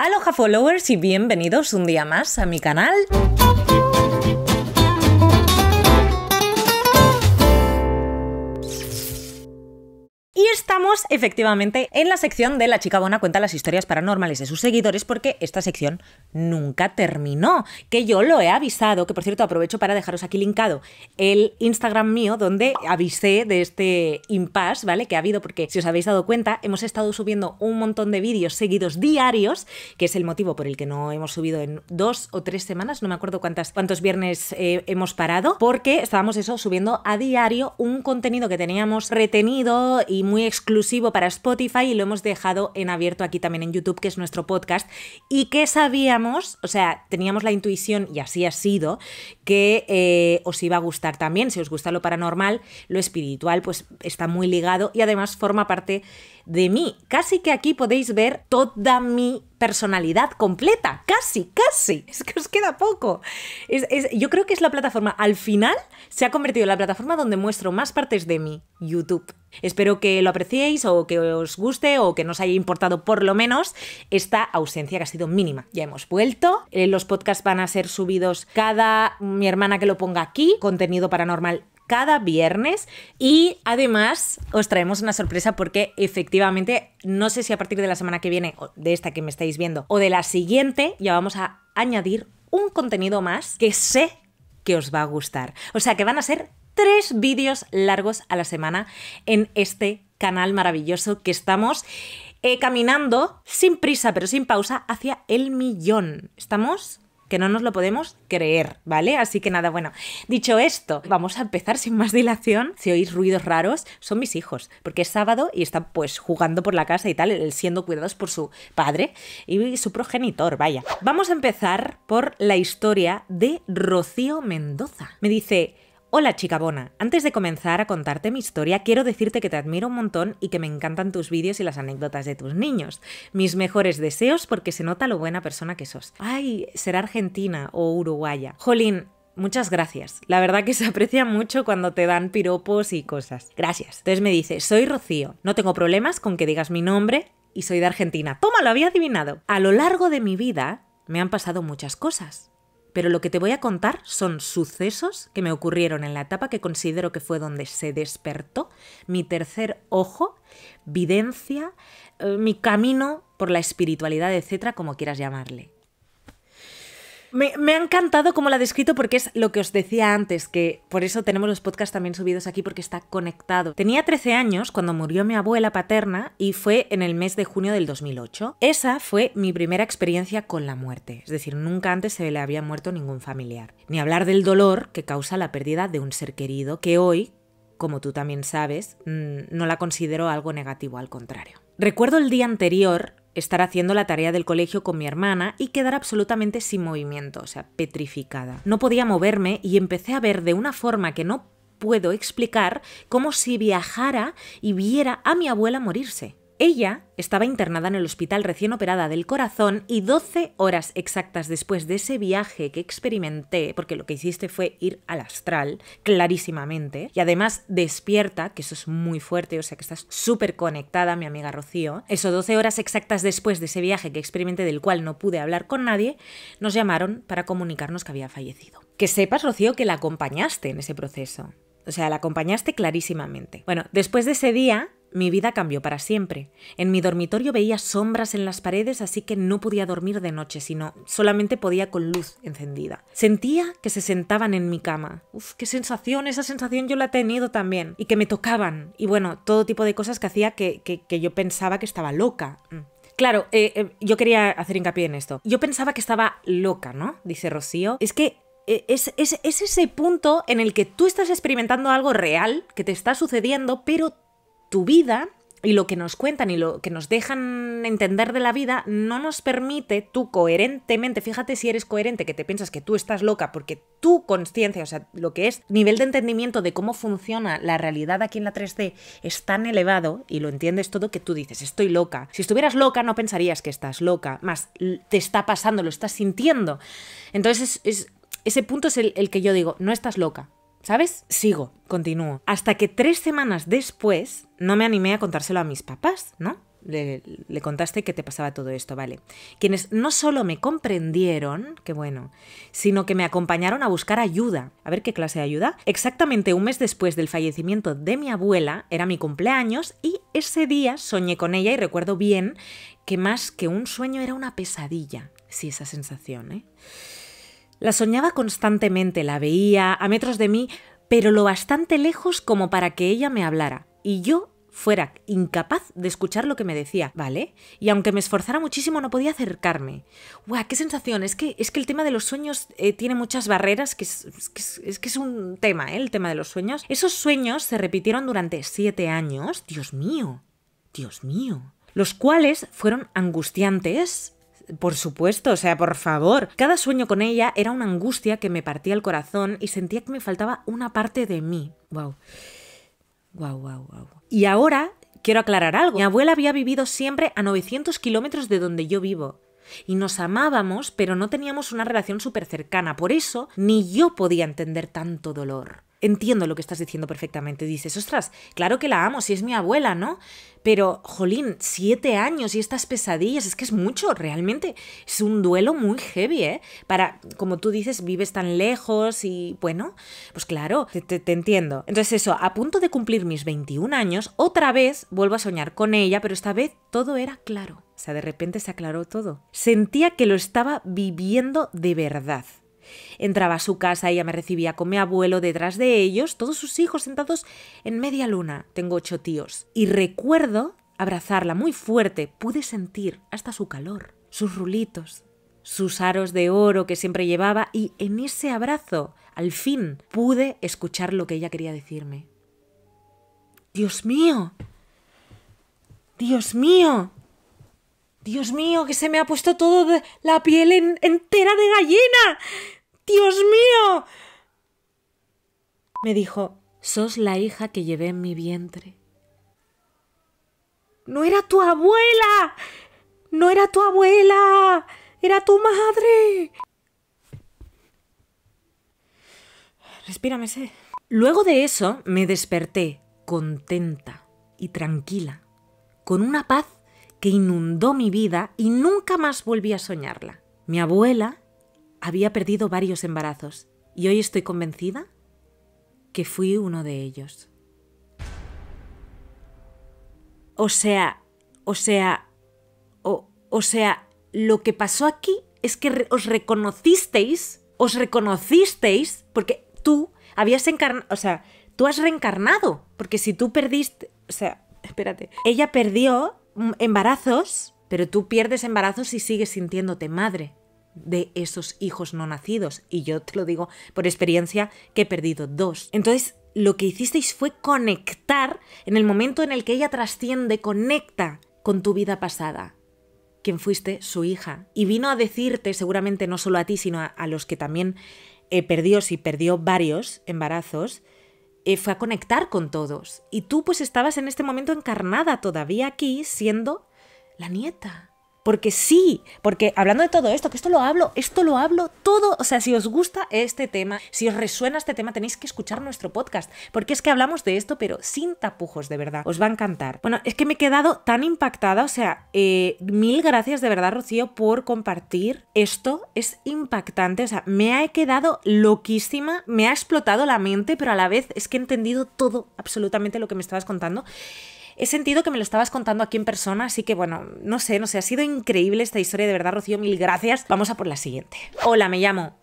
Aloha followers y bienvenidos un día más a mi canal. estamos efectivamente en la sección de La chica bona cuenta las historias paranormales de sus seguidores porque esta sección nunca terminó, que yo lo he avisado, que por cierto aprovecho para dejaros aquí linkado el Instagram mío donde avisé de este impasse, ¿vale? Que ha habido porque si os habéis dado cuenta hemos estado subiendo un montón de vídeos seguidos diarios, que es el motivo por el que no hemos subido en dos o tres semanas, no me acuerdo cuántas, cuántos viernes eh, hemos parado, porque estábamos eso subiendo a diario un contenido que teníamos retenido y muy exclusivo exclusivo para Spotify y lo hemos dejado en abierto aquí también en YouTube, que es nuestro podcast, y que sabíamos, o sea, teníamos la intuición, y así ha sido, que eh, os iba a gustar también. Si os gusta lo paranormal, lo espiritual, pues está muy ligado y además forma parte de mí. Casi que aquí podéis ver toda mi personalidad completa. Casi, casi. Es que os queda poco. Es, yo creo que es la plataforma, al final, se ha convertido en la plataforma donde muestro más partes de mí, YouTube. Espero que lo apreciéis o que os guste o que nos haya importado por lo menos esta ausencia que ha sido mínima. Ya hemos vuelto. Eh, los podcasts van a ser subidos cada mi hermana que lo ponga aquí. Contenido paranormal cada viernes y además os traemos una sorpresa porque efectivamente no sé si a partir de la semana que viene, o de esta que me estáis viendo, o de la siguiente, ya vamos a añadir un contenido más que sé que os va a gustar. O sea que van a ser tres vídeos largos a la semana en este canal maravilloso que estamos eh, caminando sin prisa pero sin pausa hacia el millón. ¿Estamos? que no nos lo podemos creer, ¿vale? Así que nada, bueno, dicho esto, vamos a empezar sin más dilación. Si oís ruidos raros, son mis hijos, porque es sábado y están pues jugando por la casa y tal, siendo cuidados por su padre y su progenitor, vaya. Vamos a empezar por la historia de Rocío Mendoza. Me dice, Hola chica bona, antes de comenzar a contarte mi historia quiero decirte que te admiro un montón y que me encantan tus vídeos y las anécdotas de tus niños. Mis mejores deseos porque se nota lo buena persona que sos. Ay, será argentina o uruguaya. Jolín, muchas gracias. La verdad que se aprecia mucho cuando te dan piropos y cosas. Gracias. Entonces me dice, soy Rocío, no tengo problemas con que digas mi nombre y soy de Argentina. Toma, lo había adivinado. A lo largo de mi vida me han pasado muchas cosas pero lo que te voy a contar son sucesos que me ocurrieron en la etapa que considero que fue donde se despertó mi tercer ojo, videncia, eh, mi camino por la espiritualidad, etcétera, como quieras llamarle. Me, ha encantado cómo la ha descrito porque es lo que os decía antes, que por eso tenemos los podcasts también subidos aquí porque está conectado. Tenía 13 años cuando murió mi abuela paterna y fue en el mes de junio del 2008. Esa fue mi primera experiencia con la muerte, es decir, nunca antes se le había muerto ningún familiar. Ni hablar del dolor que causa la pérdida de un ser querido, que hoy, como tú también sabes, mm, no la considero algo negativo, al contrario. Recuerdo el día anterior estar haciendo la tarea del colegio con mi hermana y quedar absolutamente sin movimiento, o sea, petrificada. No podía moverme y empecé a ver de una forma que no puedo explicar como si viajara y viera a mi abuela morirse. Ella estaba internada en el hospital recién operada del corazón y 12 horas exactas después de ese viaje que experimenté, porque lo que hiciste fue ir al astral, clarísimamente, y además despierta, que eso es muy fuerte, o sea que estás súper conectada, mi amiga Rocío. Eso, 12 horas exactas después de ese viaje que experimenté, del cual no pude hablar con nadie, nos llamaron para comunicarnos que había fallecido. Que sepas, Rocío, que la acompañaste en ese proceso. O sea, la acompañaste clarísimamente. Bueno, después de ese día, mi vida cambió para siempre. En mi dormitorio veía sombras en las paredes, así que no podía dormir de noche, sino solamente podía con luz encendida. Sentía que se sentaban en mi cama. Uf, qué sensación, esa sensación yo la he tenido también. Y que me tocaban. Y bueno, todo tipo de cosas que hacía que, yo pensaba que estaba loca. Mm. Claro, eh, eh, yo quería hacer hincapié en esto. Yo pensaba que estaba loca, ¿no? Dice Rocío. Es que eh, es, es, ese punto en el que tú estás experimentando algo real que te está sucediendo, pero tu vida y lo que nos cuentan y lo que nos dejan entender de la vida no nos permite tú coherentemente, fíjate si eres coherente, que te piensas que tú estás loca porque tu conciencia, o sea, lo que es nivel de entendimiento de cómo funciona la realidad aquí en la 3D es tan elevado y lo entiendes todo que tú dices, estoy loca. Si estuvieras loca no pensarías que estás loca, más te está pasando, lo estás sintiendo. Entonces ese punto es el que yo digo, no estás loca, ¿Sabes? Sigo, continúo. Hasta que tres semanas después no me animé a contárselo a mis papás, ¿no? Le, contaste que te pasaba todo esto, ¿vale? Quienes no solo me comprendieron, qué bueno, sino que me acompañaron a buscar ayuda. A ver qué clase de ayuda. Exactamente un mes después del fallecimiento de mi abuela, era mi cumpleaños y ese día soñé con ella y recuerdo bien que más que un sueño era una pesadilla. Sí, esa sensación, ¿eh? La soñaba constantemente, la veía a metros de mí, pero lo bastante lejos como para que ella me hablara. Y yo fuera incapaz de escuchar lo que me decía, ¿vale? Y aunque me esforzara muchísimo, no podía acercarme. ¡Guau! ¡Qué sensación! Es que, es que el tema de los sueños eh, tiene muchas barreras, que es, que es, que es un tema, ¿eh? El tema de los sueños. Esos sueños se repitieron durante siete años. ¡Dios mío! ¡Dios mío! Los cuales fueron angustiantes, por supuesto, o sea, por favor. Cada sueño con ella era una angustia que me partía el corazón y sentía que me faltaba una parte de mí. Wow. Wow, wow, wow. Y ahora quiero aclarar algo. Mi abuela había vivido siempre a 900 kilómetros de donde yo vivo. Y nos amábamos, pero no teníamos una relación súper cercana. Por eso, ni yo podía entender tanto dolor entiendo lo que estás diciendo perfectamente. Dices, ostras, claro que la amo, si es mi abuela, ¿no? Pero, jolín, siete años y estas pesadillas, es que es mucho, realmente. Es un duelo muy heavy, ¿eh? Para, como tú dices, vives tan lejos y, bueno, pues claro, te, entiendo. Entonces eso, a punto de cumplir mis 21 años, otra vez vuelvo a soñar con ella, pero esta vez todo era claro. O sea, de repente se aclaró todo. Sentía que lo estaba viviendo de verdad. Entraba a su casa, ella me recibía con mi abuelo, detrás de ellos, todos sus hijos sentados en media luna. Tengo ocho tíos. Y recuerdo abrazarla muy fuerte, pude sentir hasta su calor, sus rulitos, sus aros de oro que siempre llevaba y en ese abrazo, al fin, pude escuchar lo que ella quería decirme. Dios mío, Dios mío, Dios mío, que se me ha puesto todo la piel entera de gallina. Dios mío. Me dijo, sos la hija que llevé en mi vientre. No era tu abuela. No era tu abuela. Era tu madre. Respírame, sé. Luego de eso me desperté contenta y tranquila, con una paz que inundó mi vida y nunca más volví a soñarla. Mi abuela había perdido varios embarazos y hoy estoy convencida que fui uno de ellos. O sea, o sea, o, sea, lo que pasó aquí es que os reconocisteis, os reconocisteis, porque tú habías encarnado, o sea, tú has reencarnado, porque si tú perdiste, o sea, espérate, ella perdió mm, embarazos, pero tú pierdes embarazos y sigues sintiéndote madre de esos hijos no nacidos. Y yo te lo digo por experiencia que he perdido dos. Entonces, lo que hicisteis fue conectar en el momento en el que ella trasciende, conecta con tu vida pasada, quien fuiste su hija. Y vino a decirte, seguramente no solo a ti, sino a, los que también eh, perdió, si perdió varios embarazos, eh, fue a conectar con todos. Y tú pues estabas en este momento encarnada todavía aquí siendo la nieta. Porque sí, porque hablando de todo esto, que esto lo hablo, esto lo hablo todo. O sea, si os gusta este tema, si os resuena este tema, tenéis que escuchar nuestro podcast. Porque es que hablamos de esto, pero sin tapujos, de verdad. Os va a encantar. Bueno, es que me he quedado tan impactada. O sea, eh, mil gracias de verdad, Rocío, por compartir esto. Es impactante. O sea, me he quedado loquísima. Me ha explotado la mente, pero a la vez es que he entendido todo, absolutamente lo que me estabas contando. He sentido que me lo estabas contando aquí en persona, así que bueno, no sé, no sé, ha sido increíble esta historia, de verdad, Rocío, mil gracias. Vamos a por la siguiente. Hola, me llamo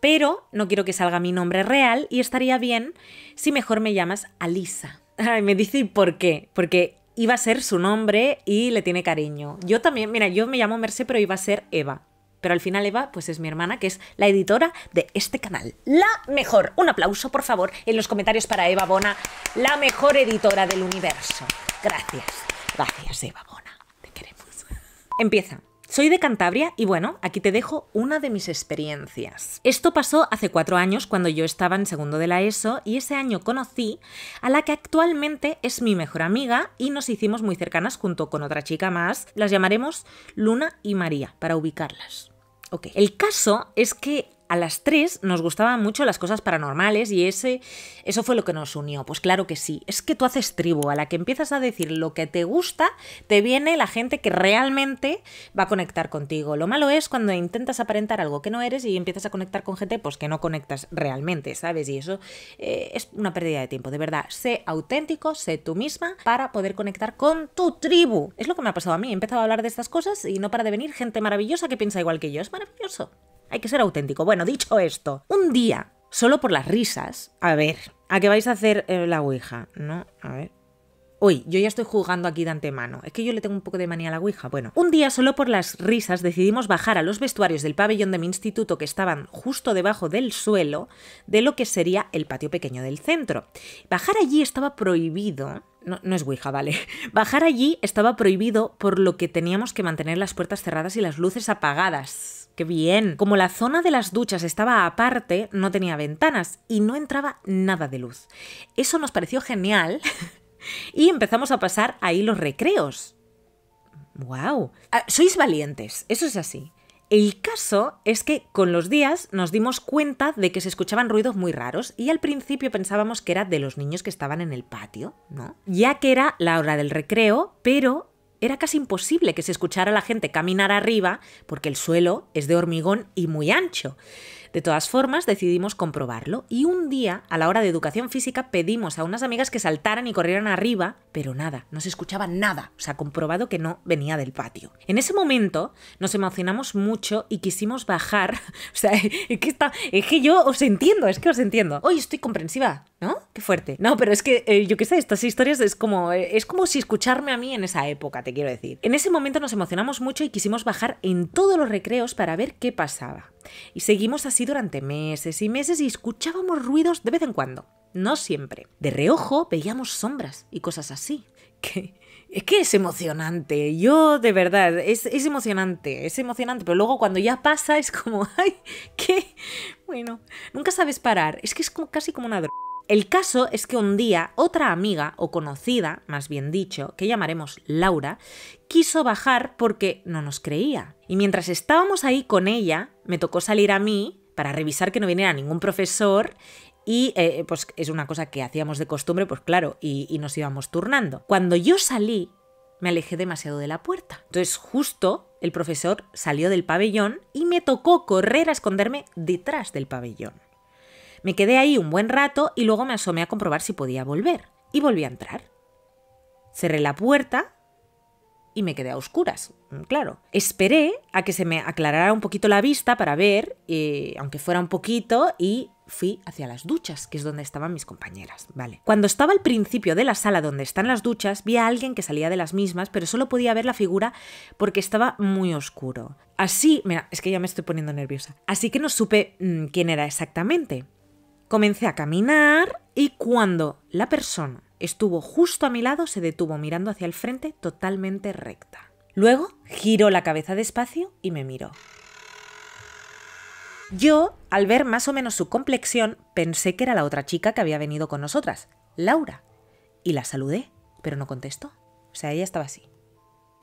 pero no quiero que salga mi nombre real y estaría bien si mejor me llamas Alisa. Ay, me dice por qué, porque iba a ser su nombre y le tiene cariño. Yo también, mira, yo me llamo Merce, pero iba a ser Eva. Pero al final Eva, pues es mi hermana, que es la editora de este canal. La mejor. Un aplauso, por favor, en los comentarios para Eva Bona, la mejor editora del universo. Gracias. Gracias, Eva Bona. Te queremos. Empieza. Soy de Cantabria y bueno, aquí te dejo una de mis experiencias. Esto pasó hace cuatro años cuando yo estaba en segundo de la ESO y ese año conocí a la que actualmente es mi mejor amiga y nos hicimos muy cercanas junto con otra chica más. Las llamaremos Luna y María para ubicarlas. Ok. El caso es que a las tres nos gustaban mucho las cosas paranormales y ese, eso fue lo que nos unió. Pues claro que sí, es que tú haces tribu, a la que empiezas a decir lo que te gusta, te viene la gente que realmente va a conectar contigo. Lo malo es cuando intentas aparentar algo que no eres y empiezas a conectar con gente pues que no conectas realmente, ¿sabes? Y eso eh, es una pérdida de tiempo, de verdad. Sé auténtico, sé tú misma para poder conectar con tu tribu. Es lo que me ha pasado a mí, he empezado a hablar de estas cosas y no para de venir gente maravillosa que piensa igual que yo, es maravilloso. Hay que ser auténtico. Bueno, dicho esto, un día, solo por las risas, a ver, ¿a qué vais a hacer eh, la Ouija? ¿No? A ver. Uy, yo ya estoy jugando aquí de antemano. Es que yo le tengo un poco de manía a la Ouija. Bueno, un día solo por las risas decidimos bajar a los vestuarios del pabellón de mi instituto que estaban justo debajo del suelo de lo que sería el patio pequeño del centro. Bajar allí estaba prohibido. No, no es Ouija, vale. Bajar allí estaba prohibido por lo que teníamos que mantener las puertas cerradas y las luces apagadas. ¡Qué bien! Como la zona de las duchas estaba aparte, no tenía ventanas y no entraba nada de luz. Eso nos pareció genial y empezamos a pasar ahí los recreos. ¡Wow! Ah, sois valientes, eso es así. El caso es que con los días nos dimos cuenta de que se escuchaban ruidos muy raros y al principio pensábamos que era de los niños que estaban en el patio, ¿no? Ya que era la hora del recreo, pero era casi imposible que se escuchara a la gente caminar arriba porque el suelo es de hormigón y muy ancho. De todas formas, decidimos comprobarlo y un día, a la hora de educación física, pedimos a unas amigas que saltaran y corrieran arriba, pero nada, no se escuchaba nada, o sea, comprobado que no venía del patio. En ese momento nos emocionamos mucho y quisimos bajar, o sea, es que, está, es que yo os entiendo, es que os entiendo. Hoy estoy comprensiva, ¿no? Qué fuerte. No, pero es que, eh, yo qué sé, estas historias es como, eh, es como si escucharme a mí en esa época, te quiero decir. En ese momento nos emocionamos mucho y quisimos bajar en todos los recreos para ver qué pasaba. Y seguimos así durante meses y meses y escuchábamos ruidos de vez en cuando. No siempre. De reojo veíamos sombras y cosas así. Que es que es emocionante, yo de verdad, es, es, emocionante, es emocionante, pero luego cuando ya pasa es como, ay, ¿qué? Bueno, nunca sabes parar, es que es como, casi como una droga. El caso es que un día otra amiga, o conocida, más bien dicho, que llamaremos Laura, quiso bajar porque no nos creía. Y mientras estábamos ahí con ella, me tocó salir a mí para revisar que no viniera ningún profesor y eh, pues es una cosa que hacíamos de costumbre, pues claro, y nos íbamos turnando. Cuando yo salí, me alejé demasiado de la puerta. Entonces justo el profesor salió del pabellón y me tocó correr a esconderme detrás del pabellón. Me quedé ahí un buen rato y luego me asomé a comprobar si podía volver. Y volví a entrar. Cerré la puerta y me quedé a oscuras, mm, claro. Esperé a que se me aclarara un poquito la vista para ver, eh, aunque fuera un poquito, y fui hacia las duchas, que es donde estaban mis compañeras, ¿vale? Cuando estaba al principio de la sala donde están las duchas, vi a alguien que salía de las mismas, pero solo podía ver la figura porque estaba muy oscuro. Así, mira, es que ya me estoy poniendo nerviosa. Así que no supe mm, quién era exactamente. Comencé a caminar y cuando la persona estuvo justo a mi lado se detuvo mirando hacia el frente totalmente recta. Luego giró la cabeza despacio y me miró. Yo, al ver más o menos su complexión, pensé que era la otra chica que había venido con nosotras, Laura, y la saludé, pero no contestó. O sea, ella estaba así.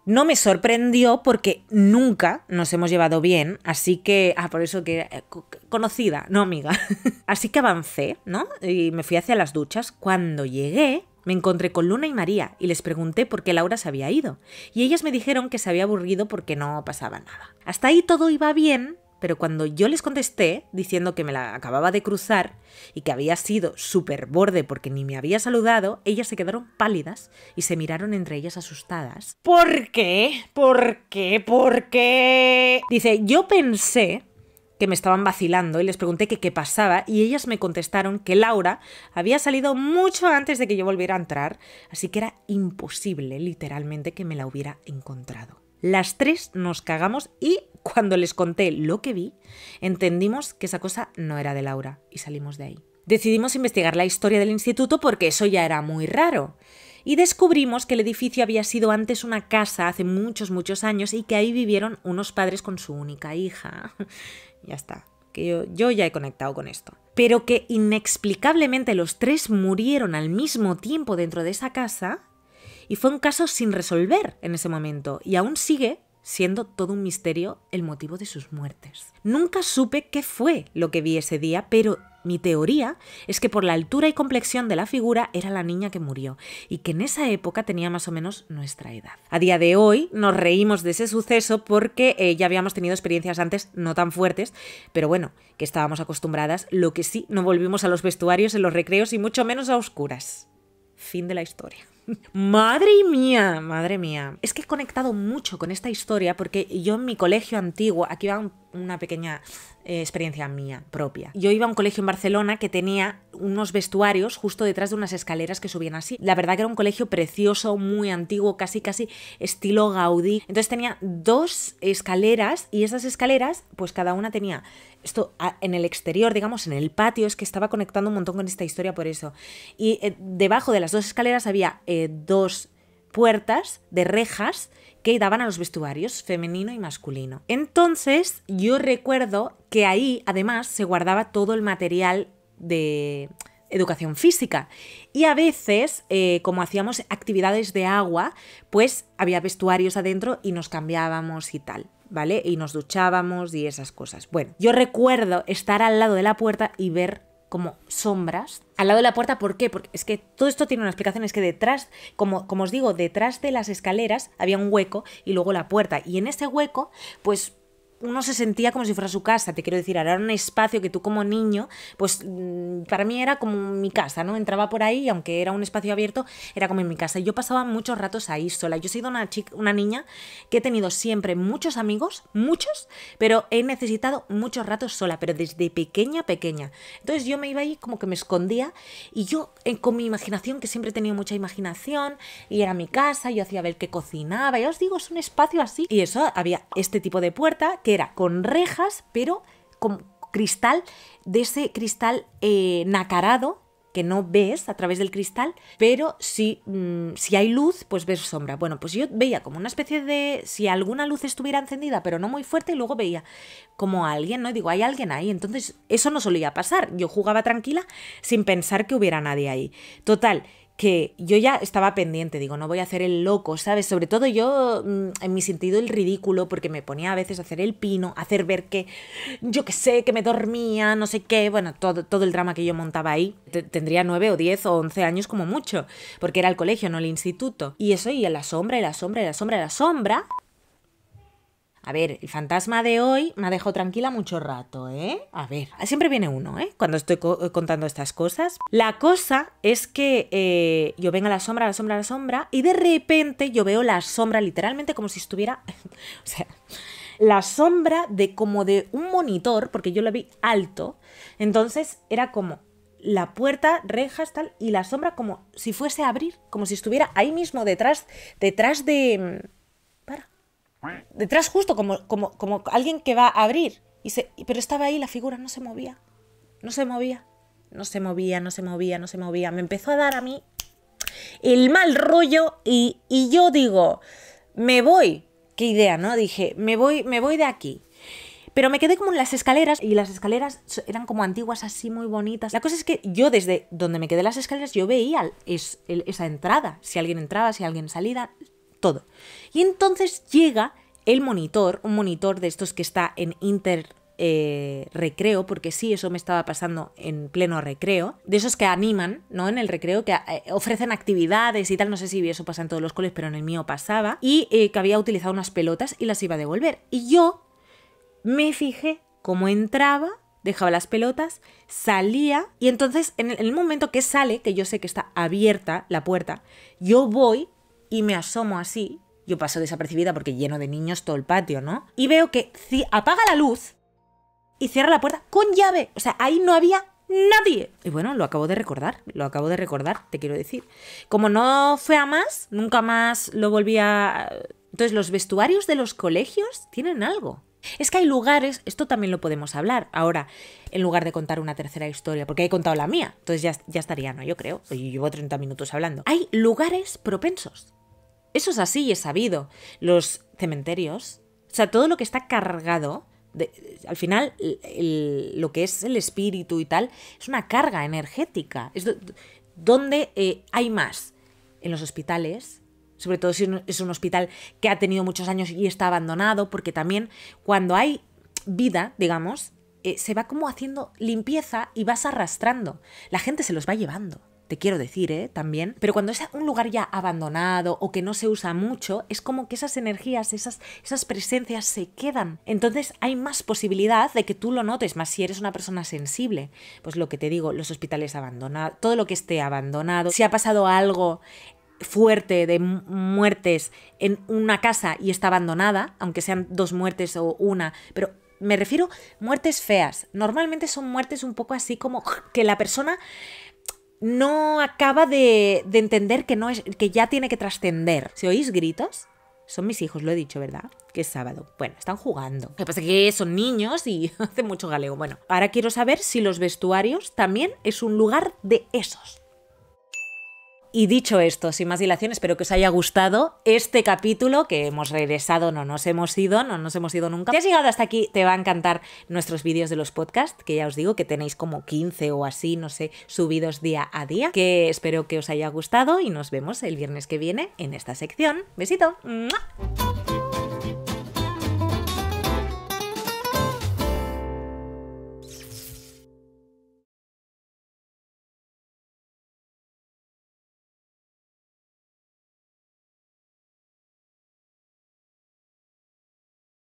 No me sorprendió porque nunca nos hemos llevado bien, así que, ah, por eso que eh, conocida, no amiga. así que avancé, ¿no? Y me fui hacia las duchas. Cuando llegué, me encontré con Luna y María y les pregunté por qué Laura se había ido. Y ellas me dijeron que se había aburrido porque no pasaba nada. Hasta ahí todo iba bien, pero cuando yo les contesté diciendo que me la acababa de cruzar y que había sido súper borde porque ni me había saludado, ellas se quedaron pálidas y se miraron entre ellas asustadas. ¿Por qué? ¿Por qué? ¿Por qué? Dice, yo pensé que me estaban vacilando y les pregunté qué pasaba y ellas me contestaron que Laura había salido mucho antes de que yo volviera a entrar, así que era imposible literalmente que me la hubiera encontrado. Las tres nos cagamos y cuando les conté lo que vi, entendimos que esa cosa no era de Laura y salimos de ahí. Decidimos investigar la historia del instituto porque eso ya era muy raro. Y descubrimos que el edificio había sido antes una casa hace muchos, muchos años y que ahí vivieron unos padres con su única hija. ya está, que yo, ya he conectado con esto. Pero que inexplicablemente los tres murieron al mismo tiempo dentro de esa casa y fue un caso sin resolver en ese momento y aún sigue siendo todo un misterio el motivo de sus muertes. Nunca supe qué fue lo que vi ese día, pero mi teoría es que por la altura y complexión de la figura era la niña que murió y que en esa época tenía más o menos nuestra edad. A día de hoy nos reímos de ese suceso porque eh, ya habíamos tenido experiencias antes no tan fuertes, pero bueno, que estábamos acostumbradas, lo que sí, no volvimos a los vestuarios en los recreos y mucho menos a oscuras. Fin de la historia. Madre mía, madre mía. Es que he conectado mucho con esta historia porque yo en mi colegio antiguo, aquí un una pequeña eh, experiencia mía propia. Yo iba a un colegio en Barcelona que tenía unos vestuarios justo detrás de unas escaleras que subían así. La verdad que era un colegio precioso, muy antiguo, casi casi estilo Gaudí. Entonces tenía dos escaleras y esas escaleras, pues cada una tenía esto en el exterior, digamos, en el patio, es que estaba conectando un montón con esta historia por eso. Y eh, debajo de las dos escaleras había eh, dos puertas de rejas que daban a los vestuarios femenino y masculino. Entonces yo recuerdo que ahí además se guardaba todo el material de educación física. Y a veces, eh, como hacíamos actividades de agua, pues había vestuarios adentro y nos cambiábamos y tal. ¿Vale? Y nos duchábamos y esas cosas. Bueno, yo recuerdo estar al lado de la puerta y ver como sombras al lado de la puerta. ¿Por qué? Porque es que todo esto tiene una explicación. Es que detrás, como, como os digo, detrás de las escaleras había un hueco y luego la puerta. Y en ese hueco, pues uno se sentía como si fuera su casa, te quiero decir, era un espacio que tú como niño, pues mm, para mí era como mi casa, ¿no? Entraba por ahí y aunque era un espacio abierto, era como en mi casa. yo pasaba muchos ratos ahí sola. Yo he sido una, chica, una niña que he tenido siempre muchos amigos, muchos, pero he necesitado muchos ratos sola, pero desde pequeña, pequeña. Entonces yo me iba ahí como que me escondía y yo eh, con mi imaginación, que siempre he tenido mucha imaginación, y era mi casa, yo hacía ver que cocinaba, ya os digo, es un espacio así. Y eso había este tipo de puerta que era con rejas, pero con cristal, de ese cristal eh, nacarado que no ves a través del cristal, pero si, mm, si hay luz, pues ves sombra. Bueno, pues yo veía como una especie de, si alguna luz estuviera encendida, pero no muy fuerte, y luego veía como alguien, ¿no? Digo, hay alguien ahí. Entonces, eso no solía pasar. Yo jugaba tranquila sin pensar que hubiera nadie ahí. Total, que yo ya estaba pendiente, digo, no voy a hacer el loco, ¿sabes? Sobre todo yo, mm, en mi sentido, el ridículo, porque me ponía a veces a hacer el pino, hacer ver que, yo qué sé, que me dormía, no sé qué, bueno, todo, todo el drama que yo montaba ahí. tendría nueve o diez o once años como mucho, porque era el colegio, no el instituto. Y eso, y a la sombra, y la sombra, y la sombra, y la sombra, a ver, el fantasma de hoy me ha dejado tranquila mucho rato, ¿eh? A ver, siempre viene uno, ¿eh? Cuando estoy eh, contando estas cosas. La cosa es que eh, yo vengo a la sombra, a la sombra, a la sombra, y de repente yo veo la sombra literalmente como si estuviera... o sea, la sombra de como de un monitor, porque yo lo vi alto, entonces era como la puerta, rejas, tal, y la sombra como si fuese a abrir, como si estuviera ahí mismo detrás, detrás de detrás justo como, como, como alguien que va a abrir. Y se, pero estaba ahí la figura, no se movía, no se movía, no se movía, no se movía, no se movía. Me empezó a dar a mí el mal rollo y, y yo digo, me voy. Qué idea, ¿no? Dije, me voy, me voy de aquí. Pero me quedé como en las escaleras y las escaleras eran como antiguas, así muy bonitas. La cosa es que yo desde donde me quedé las escaleras, yo veía es, esa entrada. Si alguien entraba, si alguien salía, todo. Y entonces llega el monitor, un monitor de estos que está en inter eh, recreo, porque sí, eso me estaba pasando en pleno recreo, de esos que animan, ¿no? En el recreo, que eh, ofrecen actividades y tal, no sé si eso pasa en todos los coles, pero en el mío pasaba, y eh, que había utilizado unas pelotas y las iba a devolver. Y yo me fijé cómo entraba, dejaba las pelotas, salía, y entonces en el momento que sale, que yo sé que está abierta la puerta, yo voy y me asomo así. Yo paso desapercibida porque lleno de niños todo el patio, ¿no? Y veo que apaga la luz y cierra la puerta con llave. O sea, ahí no había nadie. Y bueno, lo acabo de recordar, lo acabo de recordar, te quiero decir. Como no fue a más, nunca más lo volví a... Entonces, los vestuarios de los colegios tienen algo. Es que hay lugares, esto también lo podemos hablar ahora, en lugar de contar una tercera historia, porque he contado la mía, entonces ya, estaría, ¿no? Yo creo, llevo 30 minutos hablando. Hay lugares propensos eso es así y es sabido. Los cementerios, o sea, todo lo que está cargado, al final lo que es el espíritu y tal, es una carga energética. Es donde eh, hay más. En los hospitales, sobre todo si es un hospital que ha tenido muchos años y está abandonado, porque también cuando hay vida, digamos, eh, se va como haciendo limpieza y vas arrastrando. La gente se los va llevando te quiero decir, ¿eh? También. Pero cuando es un lugar ya abandonado o que no se usa mucho, es como que esas energías, esas, esas presencias se quedan. Entonces hay más posibilidad de que tú lo notes, más si eres una persona sensible. Pues lo que te digo, los hospitales abandonados, todo lo que esté abandonado, si ha pasado algo fuerte de muertes en una casa y está abandonada, aunque sean dos muertes o una, pero me refiero muertes feas. Normalmente son muertes un poco así como que la persona no acaba de, entender que, no es, que ya tiene que trascender. Si oís gritos, son mis hijos, lo he dicho, ¿verdad? Que es sábado. Bueno, están jugando. Lo que pasa es que son niños y hace mucho galeo. Bueno, ahora quiero saber si los vestuarios también es un lugar de esos. Y dicho esto, sin más dilación, espero que os haya gustado este capítulo, que hemos regresado, no nos hemos ido, no nos hemos ido nunca. Si has llegado hasta aquí, te va a encantar nuestros vídeos de los podcasts, que ya os digo que tenéis como 15 o así, no sé, subidos día a día, que espero que os haya gustado y nos vemos el viernes que viene en esta sección. Besito.